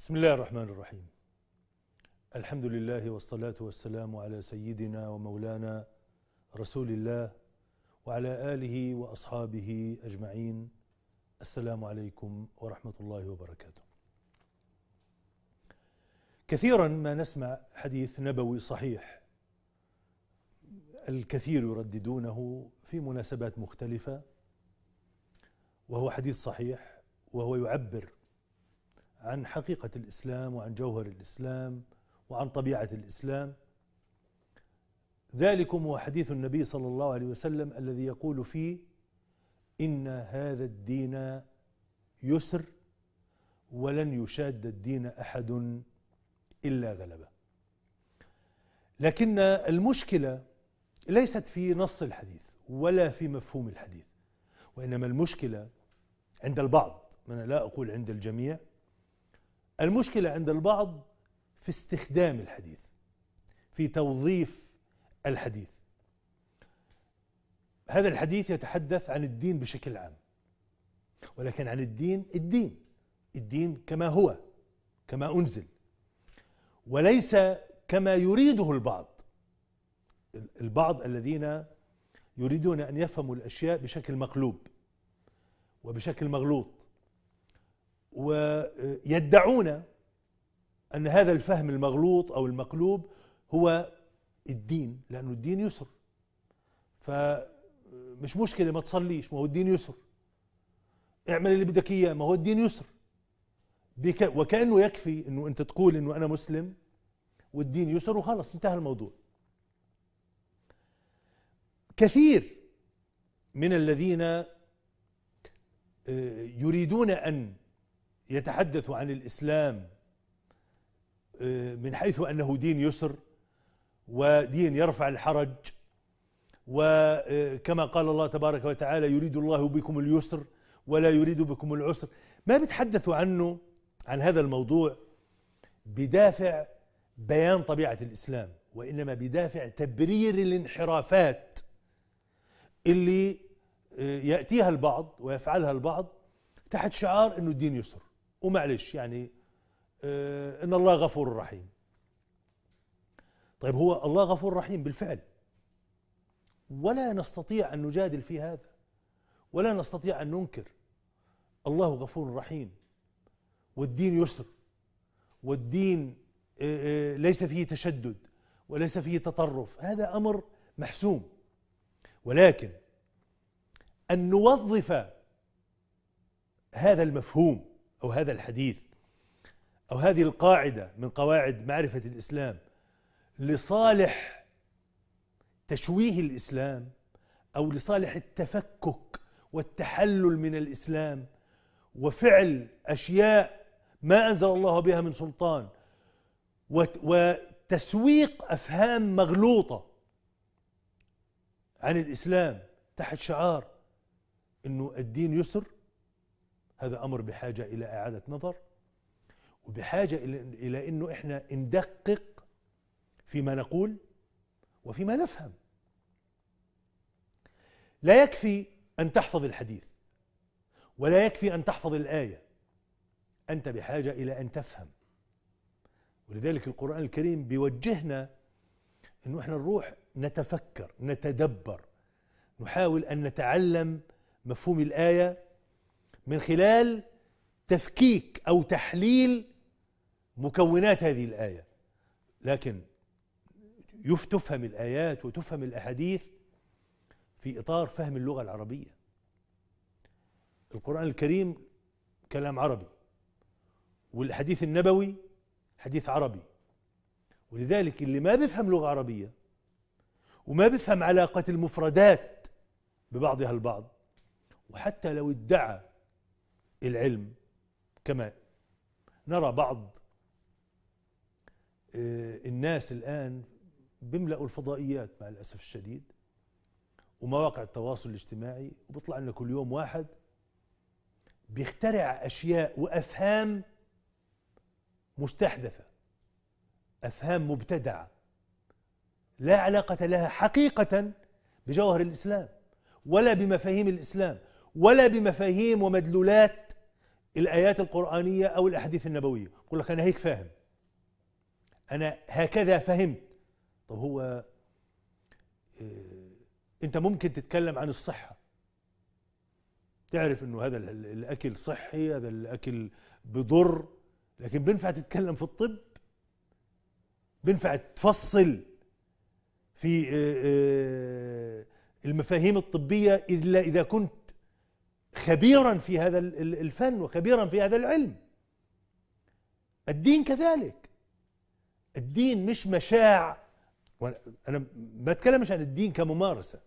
بسم الله الرحمن الرحيم الحمد لله والصلاة والسلام على سيدنا ومولانا رسول الله وعلى آله وأصحابه أجمعين السلام عليكم ورحمة الله وبركاته كثيرا ما نسمع حديث نبوي صحيح الكثير يرددونه في مناسبات مختلفة وهو حديث صحيح وهو يعبر عن حقيقة الإسلام وعن جوهر الإسلام وعن طبيعة الإسلام ذلكم هو حديث النبي صلى الله عليه وسلم الذي يقول فيه إن هذا الدين يسر ولن يشاد الدين أحد إلا غلبه لكن المشكلة ليست في نص الحديث ولا في مفهوم الحديث وإنما المشكلة عند البعض أنا لا أقول عند الجميع المشكلة عند البعض في استخدام الحديث في توظيف الحديث هذا الحديث يتحدث عن الدين بشكل عام ولكن عن الدين الدين الدين كما هو كما أنزل وليس كما يريده البعض البعض الذين يريدون أن يفهموا الأشياء بشكل مقلوب وبشكل مغلوط ويدعون أن هذا الفهم المغلوط أو المقلوب هو الدين لأنه الدين يسر فمش مشكلة ما تصليش ما هو الدين يسر اعمل اللي بدك إياه ما هو الدين يسر بك وكأنه يكفي أنه أنت تقول أنه أنا مسلم والدين يسر وخلص انتهى الموضوع كثير من الذين آه، يريدون أن يتحدث عن الإسلام آه، من حيث أنه دين يسر ودين يرفع الحرج وكما آه، قال الله تبارك وتعالى يريد الله بكم اليسر ولا يريد بكم العسر ما بيتحدثوا عنه عن هذا الموضوع بدافع بيان طبيعة الإسلام وإنما بدافع تبرير الانحرافات اللي آه، يأتيها البعض ويفعلها البعض تحت شعار أنه الدين يسر ومعلش يعني آه، ان الله غفور رحيم طيب هو الله غفور رحيم بالفعل ولا نستطيع ان نجادل في هذا ولا نستطيع ان ننكر الله غفور رحيم والدين يسر والدين آه، آه، ليس فيه تشدد وليس فيه تطرف هذا امر محسوم ولكن ان نوظف هذا المفهوم أو هذا الحديث أو هذه القاعدة من قواعد معرفة الإسلام لصالح تشويه الإسلام أو لصالح التفكك والتحلل من الإسلام وفعل أشياء ما أنزل الله بها من سلطان وتسويق أفهام مغلوطة عن الإسلام تحت شعار أنه الدين يسر هذا امر بحاجه الى اعاده نظر وبحاجه الى انه احنا ندقق فيما نقول وفيما نفهم لا يكفي ان تحفظ الحديث ولا يكفي ان تحفظ الايه انت بحاجه الى ان تفهم ولذلك القران الكريم بيوجهنا انه احنا نروح نتفكر نتدبر نحاول ان نتعلم مفهوم الايه من خلال تفكيك او تحليل مكونات هذه الايه لكن تفهم الايات وتفهم الاحاديث في اطار فهم اللغه العربيه القران الكريم كلام عربي والحديث النبوي حديث عربي ولذلك اللي ما بيفهم لغه عربيه وما بيفهم علاقه المفردات ببعضها البعض وحتى لو ادعى العلم كما نرى بعض آه، الناس الآن بيملأوا الفضائيات مع الأسف الشديد ومواقع التواصل الاجتماعي وبيطلع لنا كل يوم واحد بيخترع أشياء وأفهام مستحدثة أفهام مبتدعة لا علاقة لها حقيقة بجوهر الإسلام ولا بمفاهيم الإسلام ولا بمفاهيم ومدلولات الآيات القرآنية أو الأحاديث النبوية يقول لك أنا هيك فاهم أنا هكذا فهمت طب هو آه، أنت ممكن تتكلم عن الصحة تعرف أنه هذا الأكل صحي هذا الأكل بضر لكن بينفع تتكلم في الطب بينفع تفصل في آه، آه، المفاهيم الطبية إلا إذا كنت خبيرا في هذا الفن وخبيرا في هذا العلم الدين كذلك الدين مش مشاع انا ما بتكلمش عن الدين كممارسه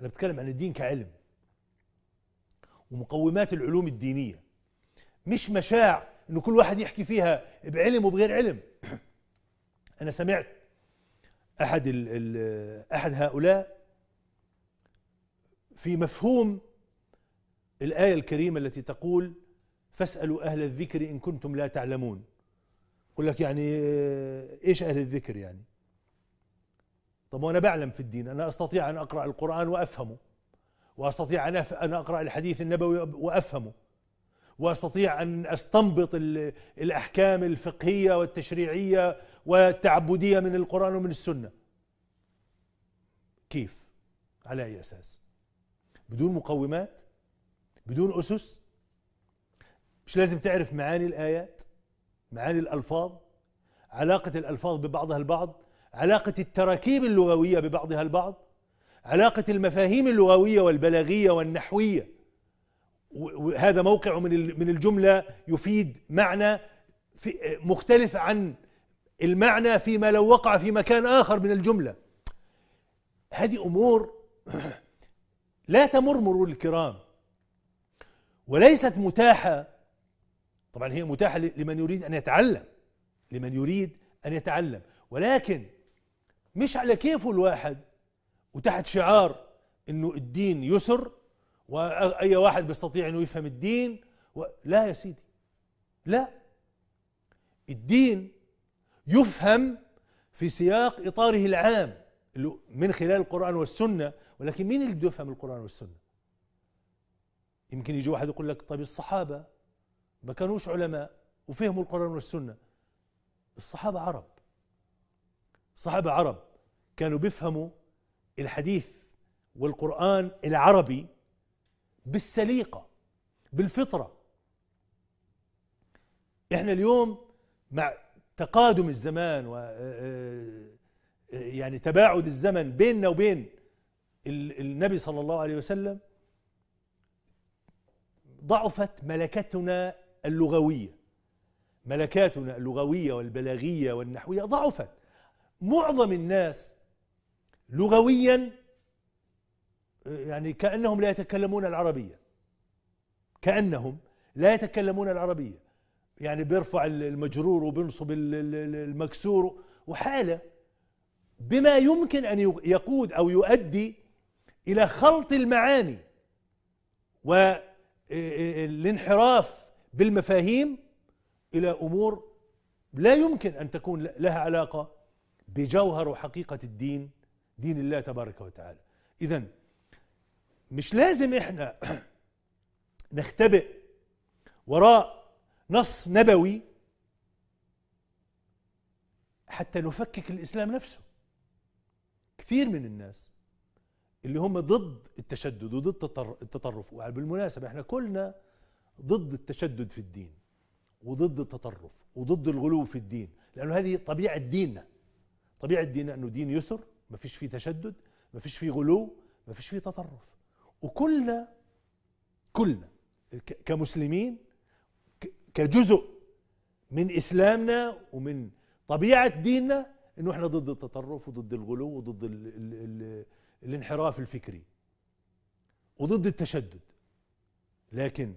انا بتكلم عن الدين كعلم ومقومات العلوم الدينيه مش مشاع انه كل واحد يحكي فيها بعلم وبغير علم انا سمعت احد ال احد هؤلاء في مفهوم الآية الكريمة التي تقول فاسألوا أهل الذكر إن كنتم لا تعلمون يقول لك يعني آه، إيش أهل الذكر يعني طب وأنا بعلم في الدين أنا أستطيع أن أقرأ القرآن وأفهمه وأستطيع أن أن أقرأ الحديث النبوي وأفهمه وأستطيع أن أستنبط الأحكام الفقهية والتشريعية والتعبدية من القرآن ومن السنة كيف على أي أساس بدون مقومات بدون أسس مش لازم تعرف معاني الآيات معاني الألفاظ علاقة الألفاظ ببعضها البعض علاقة التراكيب اللغوية ببعضها البعض علاقة المفاهيم اللغوية والبلاغية والنحوية وهذا موقع من من الجملة يفيد معنى في مختلف عن المعنى فيما لو وقع في مكان آخر من الجملة هذه أمور لا تمر مرور الكرام وليست متاحة طبعا هي متاحة لمن يريد أن يتعلم لمن يريد أن يتعلم ولكن مش على كيفه الواحد وتحت شعار انه الدين يسر واي واحد بيستطيع انه يفهم الدين و... لا يا سيدي لا الدين يفهم في سياق اطاره العام من خلال القران والسنه ولكن مين اللي بده يفهم القران والسنه يمكن يجي واحد يقول لك طيب الصحابة ما كانوش علماء وفهموا القرآن والسنة الصحابة عرب الصحابة عرب كانوا بيفهموا الحديث والقرآن العربي بالسليقة بالفطرة احنا اليوم مع تقادم الزمان و آه، آه، يعني تباعد الزمن بيننا وبين النبي صلى الله عليه وسلم ضعفت ملكتنا اللغوية ملكاتنا اللغوية والبلاغية والنحوية ضعفت معظم الناس لغويا يعني كأنهم لا يتكلمون العربية كأنهم لا يتكلمون العربية يعني بيرفع المجرور وبينصب المكسور وحالة بما يمكن أن يقود أو يؤدي إلى خلط المعاني و إيه، إيه، إيه، الانحراف بالمفاهيم الى امور لا يمكن ان تكون لها علاقه بجوهر وحقيقه الدين دين الله تبارك وتعالى اذا مش لازم احنا نختبئ وراء نص نبوي حتى نفكك الاسلام نفسه كثير من الناس اللي هم ضد التشدد وضد التطرف وبالمناسبة احنا كلنا ضد التشدد في الدين وضد التطرف وضد الغلو في الدين لأنه هذه طبيعة ديننا طبيعة ديننا أنه دين يسر ما فيش فيه تشدد ما فيش فيه غلو ما فيش فيه تطرف وكلنا كلنا كمسلمين كجزء من إسلامنا ومن طبيعة ديننا أنه احنا ضد التطرف وضد الغلو وضد ال ال ال الانحراف الفكري وضد التشدد لكن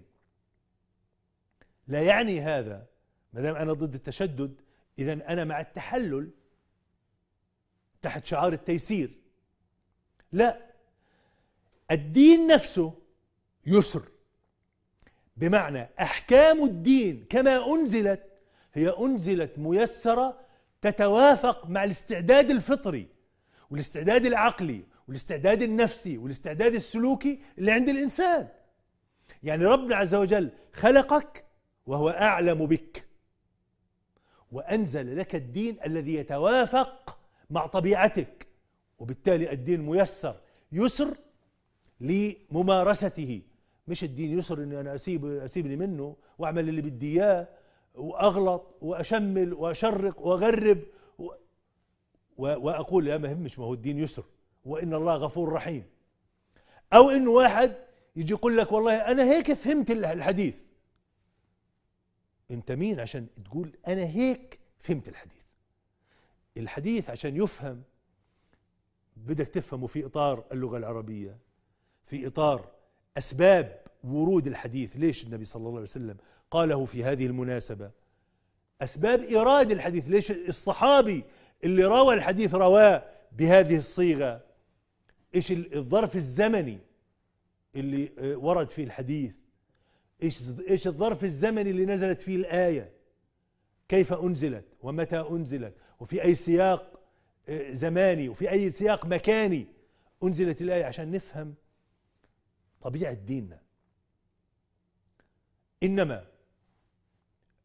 لا يعني هذا ما دام انا ضد التشدد اذا انا مع التحلل تحت شعار التيسير لا الدين نفسه يسر بمعنى احكام الدين كما انزلت هي انزلت ميسره تتوافق مع الاستعداد الفطري والاستعداد العقلي والاستعداد النفسي والاستعداد السلوكي اللي عند الانسان يعني ربنا عز وجل خلقك وهو اعلم بك وانزل لك الدين الذي يتوافق مع طبيعتك وبالتالي الدين ميسر يسر لممارسته مش الدين يسر اني انا اسيب اسيبني منه واعمل اللي بدي اياه واغلط واشمل واشرق واغرب و... واقول لا ما همش ما هو الدين يسر وان الله غفور رحيم او انه واحد يجي يقول لك والله انا هيك فهمت الحديث انت مين عشان تقول انا هيك فهمت الحديث الحديث عشان يفهم بدك تفهمه في اطار اللغه العربيه في اطار اسباب ورود الحديث ليش النبي صلى الله عليه وسلم قاله في هذه المناسبه اسباب ايراد الحديث ليش الصحابي اللي روى الحديث رواه بهذه الصيغه ايش الظرف الزمني اللي آه، ورد فيه الحديث ايش ايش الظرف الزمني اللي نزلت فيه الايه كيف انزلت ومتى انزلت وفي اي سياق آه، زماني وفي اي سياق مكاني انزلت الايه عشان نفهم طبيعه ديننا انما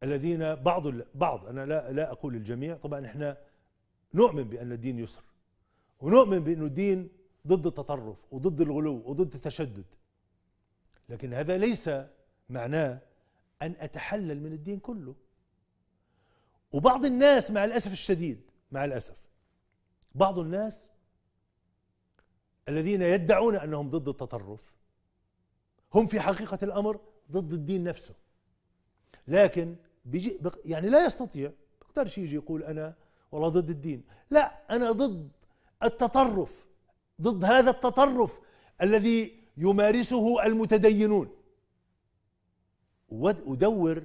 الذين بعض بعض انا لا لا اقول الجميع طبعا احنا نؤمن بان الدين يسر ونؤمن بانه الدين ضد التطرف وضد الغلو وضد التشدد لكن هذا ليس معناه أن أتحلل من الدين كله وبعض الناس مع الأسف الشديد مع الأسف بعض الناس الذين يدعون أنهم ضد التطرف هم في حقيقة الأمر ضد الدين نفسه لكن بيجي يعني لا يستطيع بيقدرش يجي يقول أنا والله ضد الدين لا أنا ضد التطرف ضد هذا التطرف الذي يمارسه المتدينون ودور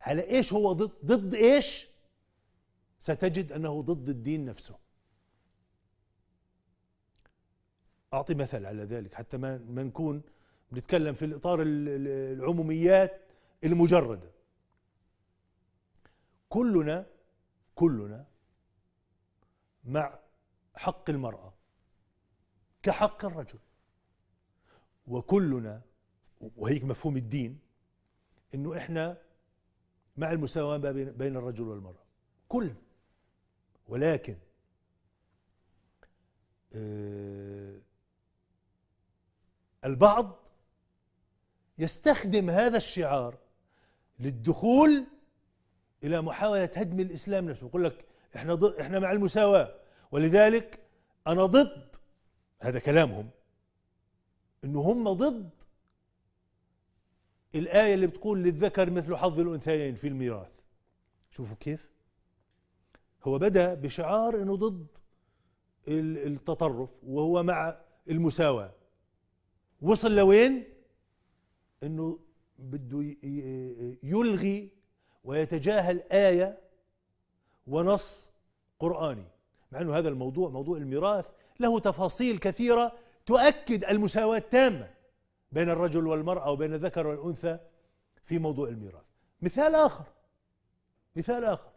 على ايش هو ضد ضد ايش ستجد انه ضد الدين نفسه اعطي مثل على ذلك حتى ما ما نكون بنتكلم في الاطار العموميات المجرده كلنا كلنا مع حق المراه كحق الرجل وكلنا وهيك مفهوم الدين انه احنا مع المساواه بين الرجل والمراه كل ولكن آه، البعض يستخدم هذا الشعار للدخول الى محاوله هدم الاسلام نفسه يقول لك احنا ضد احنا مع المساواه ولذلك انا ضد هذا كلامهم ان هم ضد الآية اللي بتقول للذكر مثل حظ الأنثيين في الميراث شوفوا كيف هو بدأ بشعار انه ضد التطرف وهو مع المساواة وصل لوين انه بده يلغي ويتجاهل آية ونص قرآني مع انه هذا الموضوع موضوع الميراث له تفاصيل كثيرة تؤكد المساواة التامة بين الرجل والمرأة وبين الذكر والأنثى في موضوع الميراث مثال آخر مثال آخر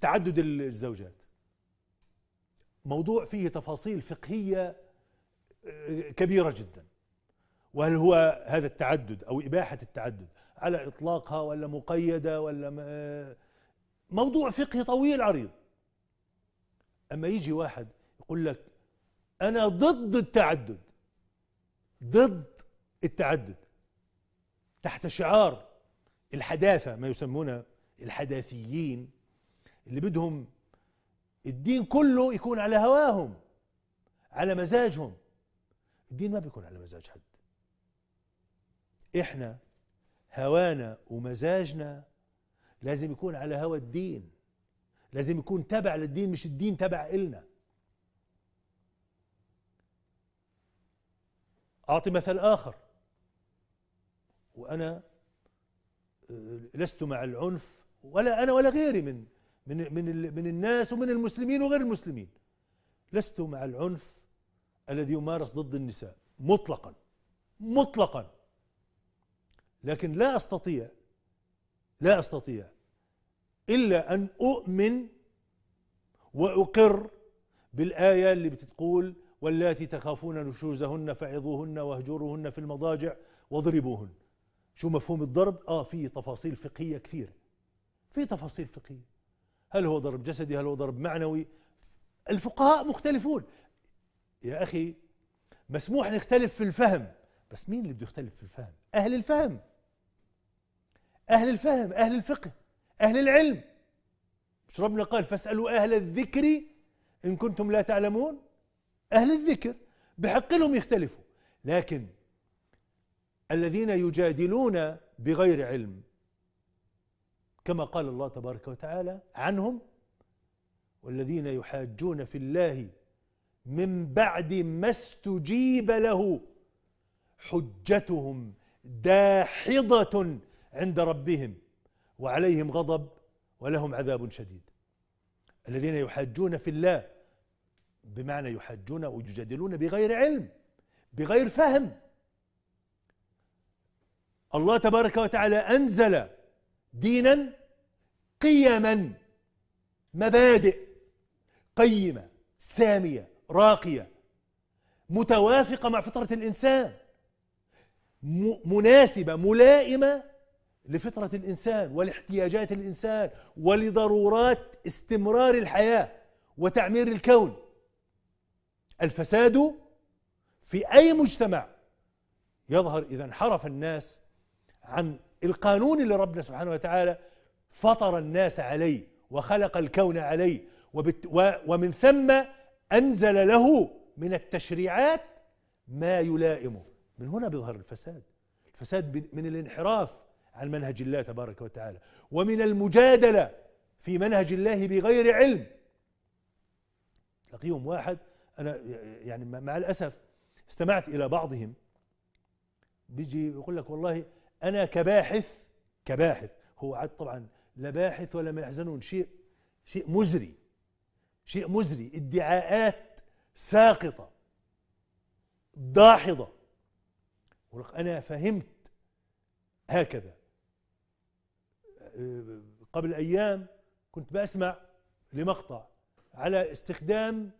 تعدد الزوجات موضوع فيه تفاصيل فقهية آه، كبيرة جدا وهل هو هذا التعدد أو إباحة التعدد على إطلاقها ولا مقيدة ولا آه، موضوع فقهي طويل عريض اما يجي واحد يقول لك انا ضد التعدد ضد التعدد تحت شعار الحداثه ما يسمونه الحداثيين اللي بدهم الدين كله يكون على هواهم على مزاجهم الدين ما بيكون على مزاج حد احنا هوانا ومزاجنا لازم يكون على هوى الدين لازم يكون تابع للدين مش الدين تابع إلنا أعطي مثل آخر وأنا آه، لست مع العنف ولا أنا ولا غيري من من من من الناس ومن المسلمين وغير المسلمين لست مع العنف الذي يمارس ضد النساء مطلقا مطلقا لكن لا استطيع لا استطيع إلا أن أؤمن وأقر بالآية اللي بتقول واللاتي تخافون نشوزهن فعظوهن واهجروهن في المضاجع واضربوهن شو مفهوم الضرب؟ آه في تفاصيل فقهية كثيرة في تفاصيل فقهية هل هو ضرب جسدي هل هو ضرب معنوي الفقهاء مختلفون يا أخي مسموح نختلف في الفهم بس مين اللي بده يختلف في الفهم أهل الفهم أهل الفهم أهل الفقه أهل العلم مش ربنا قال فاسألوا أهل الذكر إن كنتم لا تعلمون أهل الذكر بحق لهم يختلفوا لكن الذين يجادلون بغير علم كما قال الله تبارك وتعالى عنهم والذين يحاجون في الله من بعد ما استجيب له حجتهم داحضة عند ربهم وعليهم غضب ولهم عذاب شديد الذين يحاجون في الله بمعنى يحاجون ويجادلون بغير علم بغير فهم الله تبارك وتعالى انزل دينا قيما مبادئ قيمه ساميه راقيه متوافقه مع فطره الانسان مناسبه ملائمه لفطرة الإنسان ولاحتياجات الإنسان ولضرورات استمرار الحياة وتعمير الكون الفساد في أي مجتمع يظهر إذا انحرف الناس عن القانون اللي ربنا سبحانه وتعالى فطر الناس عليه وخلق الكون عليه وبت ومن ثم أنزل له من التشريعات ما يلائمه من هنا بيظهر الفساد الفساد من الانحراف عن منهج الله تبارك وتعالى ومن المجادلة في منهج الله بغير علم لقيهم واحد أنا يعني مع الأسف استمعت إلى بعضهم بيجي يقول لك والله أنا كباحث كباحث هو عاد طبعا لا باحث ولا ما يحزنون شيء شيء مزري شيء مزري ادعاءات ساقطة داحضة أنا فهمت هكذا آه، قبل ايام كنت بسمع لمقطع على استخدام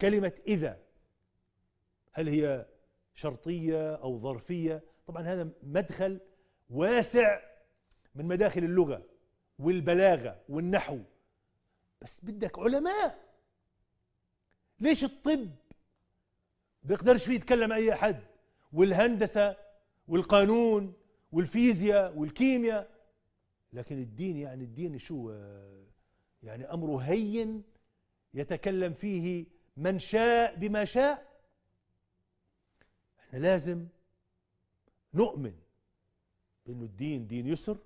كلمه اذا هل هي شرطيه او ظرفيه طبعا هذا مدخل واسع من مداخل اللغه والبلاغه والنحو بس بدك علماء ليش الطب بيقدرش فيه يتكلم اي احد والهندسه والقانون والفيزياء والكيمياء لكن الدين يعني الدين شو آه، يعني امره هين يتكلم فيه من شاء بما شاء احنا لازم نؤمن بانه الدين دين يسر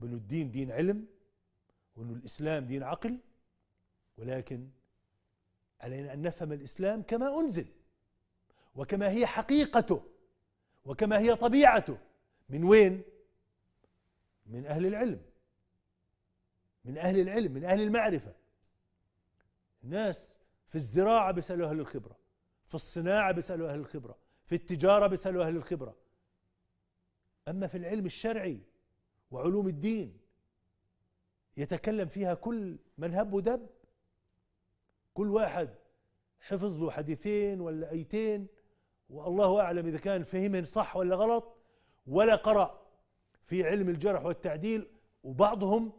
بانه الدين دين علم وانه الاسلام دين عقل ولكن علينا ان نفهم الاسلام كما انزل وكما هي حقيقته وكما هي طبيعته من وين من اهل العلم من اهل العلم من اهل المعرفه الناس في الزراعه بيسالوا اهل الخبره في الصناعه بيسالوا اهل الخبره في التجاره بيسالوا اهل الخبره اما في العلم الشرعي وعلوم الدين يتكلم فيها كل من هب ودب كل واحد حفظ له حديثين ولا ايتين والله اعلم اذا كان فهمهم صح ولا غلط ولا قرأ في علم الجرح والتعديل وبعضهم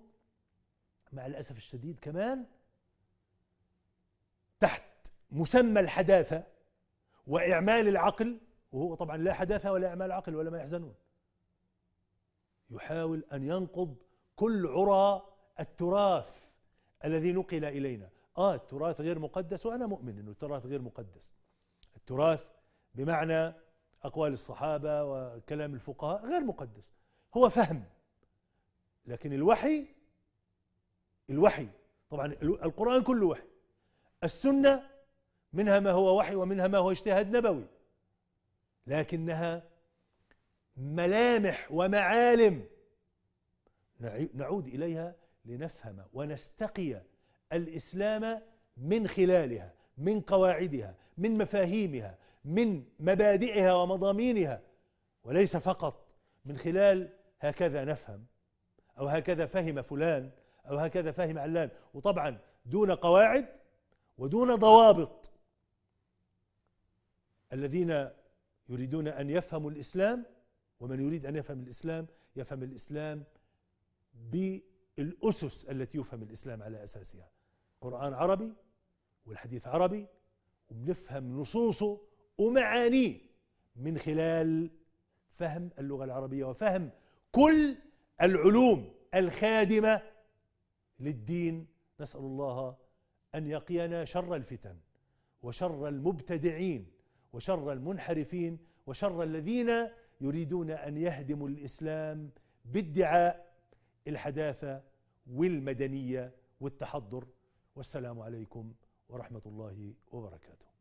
مع الأسف الشديد كمان تحت مسمى الحداثة وإعمال العقل وهو طبعا لا حداثة ولا إعمال عقل ولا ما يحزنون يحاول أن ينقض كل عرى التراث الذي نقل إلينا آه التراث غير مقدس وأنا مؤمن أنه التراث غير مقدس التراث بمعنى أقوال الصحابة وكلام الفقهاء غير مقدس هو فهم لكن الوحي الوحي طبعا القرآن كله وحي السنة منها ما هو وحي ومنها ما هو اجتهاد نبوي لكنها ملامح ومعالم نعود إليها لنفهم ونستقي الإسلام من خلالها من قواعدها من مفاهيمها من مبادئها ومضامينها وليس فقط من خلال هكذا نفهم أو هكذا فهم فلان أو هكذا فهم علان وطبعا دون قواعد ودون ضوابط الذين يريدون أن يفهموا الإسلام ومن يريد أن يفهم الإسلام يفهم الإسلام بالأسس التي يفهم الإسلام على أساسها قرآن عربي والحديث عربي وبنفهم نصوصه ومعانيه من خلال فهم اللغة العربية وفهم كل العلوم الخادمة للدين نسأل الله أن يقينا شر الفتن وشر المبتدعين وشر المنحرفين وشر الذين يريدون أن يهدموا الإسلام بادعاء الحداثة والمدنية والتحضر والسلام عليكم ورحمة الله وبركاته